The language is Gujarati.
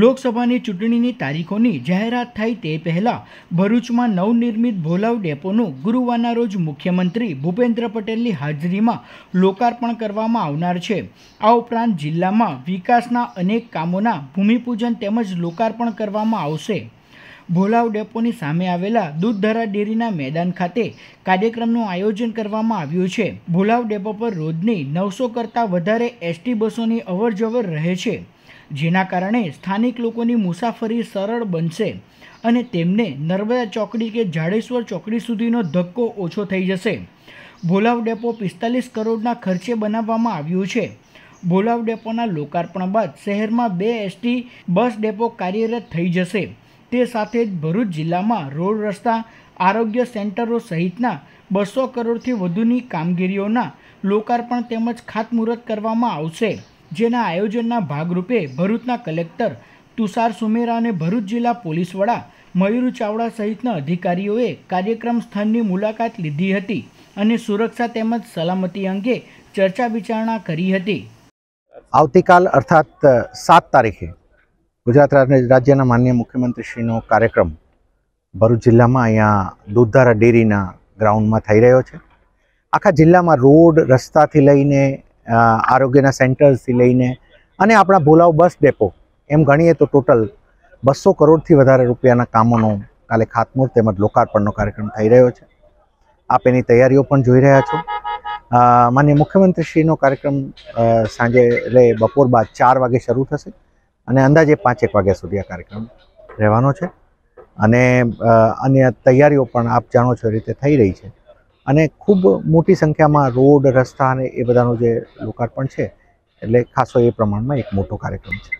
લોકસભાની ચૂંટણીની તારીખોની જાહેરાત થાય તે પહેલાં ભરૂચમાં નવનિર્મિત ભોલાવ ડેપોનું ગુરુવારના રોજ મુખ્યમંત્રી ભૂપેન્દ્ર પટેલની હાજરીમાં લોકાર્પણ કરવામાં આવનાર છે આ ઉપરાંત જિલ્લામાં વિકાસના અનેક કામોના ભૂમિપૂજન તેમજ લોકાર્પણ કરવામાં આવશે ભોલાવ ડેપોની સામે આવેલા દૂધધરા ડેરીના મેદાન ખાતે કાર્યક્રમનું આયોજન કરવામાં આવ્યું છે ભોલાવ ડેપો પર રોજની નવસો કરતાં વધારે એસટી બસોની અવરજવર રહે છે જેના કારણે સ્થાનિક લોકોની મુસાફરી સરળ બનશે અને તેમને નર્મદા ચોકડી કે જાડેશ્વર ચોકડી સુધીનો ધક્કો ઓછો થઈ જશે ભોલાવ ડેપો પિસ્તાલીસ કરોડના ખર્ચે બનાવવામાં આવ્યું છે ભોલાવ ડેપોના લોકાર્પણ બાદ શહેરમાં બે એસટી બસ ડેપો કાર્યરત થઈ જશે તે સાથે જ ભરૂચ જિલ્લામાં રોડ રસ્તા આરોગ્ય સેન્ટરો સહિતના બસો કરોડથી વધુની કામગીરીઓના લોકાર્પણ તેમજ ખાતમુહૂર્ત કરવામાં આવશે જેના આયોજનના ભાગરૂપે ભરૂચના કલેક્ટર તુષાર સુમેરા અને ભરૂચ જિલ્લા પોલીસ વડા મયુર ચાવડા સહિતના અધિકારીઓએ કાર્યક્રમ સ્થળની મુલાકાત લીધી હતી અને સુરક્ષા તેમજ સલામતી અંગે ચર્ચા વિચારણા કરી હતી આવતીકાલ અર્થાત સાત તારીખે ગુજરાત રાજ્યના માન્ય મુખ્યમંત્રીશ્રીનો કાર્યક્રમ ભરૂચ જિલ્લામાં અહીંયા દૂધધારા ડેરીના ગ્રાઉન્ડમાં થઈ રહ્યો છે આખા જિલ્લામાં રોડ રસ્તાથી લઈને આરોગ્યના સેન્ટર્સથી લઈને અને આપણા ભોલાવ બસ ડેપો એમ ગણીએ તો ટોટલ બસો કરોડથી વધારે રૂપિયાના કામોનો કાલે ખાતમુહૂર્ત તેમજ લોકાર્પણનો કાર્યક્રમ થઈ રહ્યો છે આપ એની તૈયારીઓ પણ જોઈ રહ્યા છો માન્ય મુખ્યમંત્રીશ્રીનો કાર્યક્રમ સાંજે એટલે બપોર બાદ ચાર વાગે શરૂ થશે અને અંદાજે પાંચેક વાગ્યા સુધી આ કાર્યક્રમ રહેવાનો છે અને અન્ય તૈયારીઓ પણ આપ જાણો છો એ રીતે થઈ રહી છે અને ખૂબ મોટી સંખ્યામાં રોડ રસ્તા અને એ બધાનું જે લોકાર્પણ છે એટલે ખાસો એ પ્રમાણમાં એક મોટો કાર્યક્રમ છે